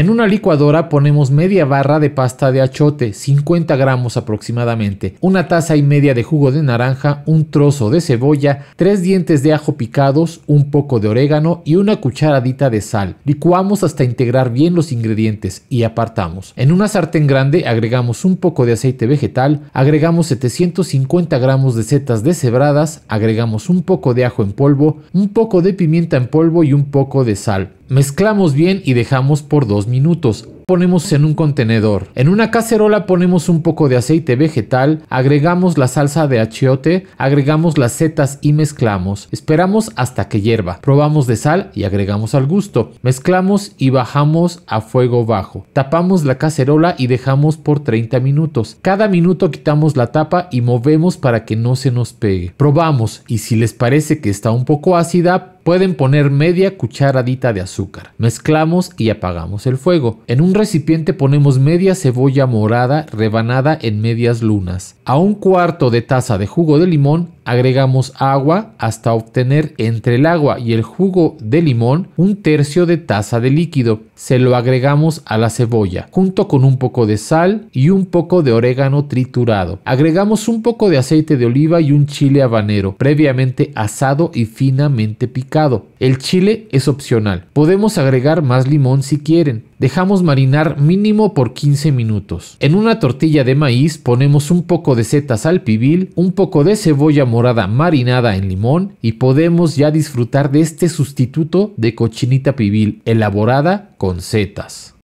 En una licuadora ponemos media barra de pasta de achote, 50 gramos aproximadamente, una taza y media de jugo de naranja, un trozo de cebolla, tres dientes de ajo picados, un poco de orégano y una cucharadita de sal. Licuamos hasta integrar bien los ingredientes y apartamos. En una sartén grande agregamos un poco de aceite vegetal, agregamos 750 gramos de setas deshebradas, agregamos un poco de ajo en polvo, un poco de pimienta en polvo y un poco de sal. Mezclamos bien y dejamos por 2 minutos. Ponemos en un contenedor. En una cacerola ponemos un poco de aceite vegetal, agregamos la salsa de achiote, agregamos las setas y mezclamos. Esperamos hasta que hierva. Probamos de sal y agregamos al gusto. Mezclamos y bajamos a fuego bajo. Tapamos la cacerola y dejamos por 30 minutos. Cada minuto quitamos la tapa y movemos para que no se nos pegue. Probamos y si les parece que está un poco ácida, pueden poner media cucharadita de azúcar. Mezclamos y apagamos el fuego. En un recipiente ponemos media cebolla morada rebanada en medias lunas. A un cuarto de taza de jugo de limón agregamos agua hasta obtener entre el agua y el jugo de limón un tercio de taza de líquido. Se lo agregamos a la cebolla, junto con un poco de sal y un poco de orégano triturado. Agregamos un poco de aceite de oliva y un chile habanero, previamente asado y finamente picado. El chile es opcional. Podemos agregar más limón si quieren dejamos marinar mínimo por 15 minutos. En una tortilla de maíz ponemos un poco de setas al pibil, un poco de cebolla morada marinada en limón y podemos ya disfrutar de este sustituto de cochinita pibil elaborada con setas.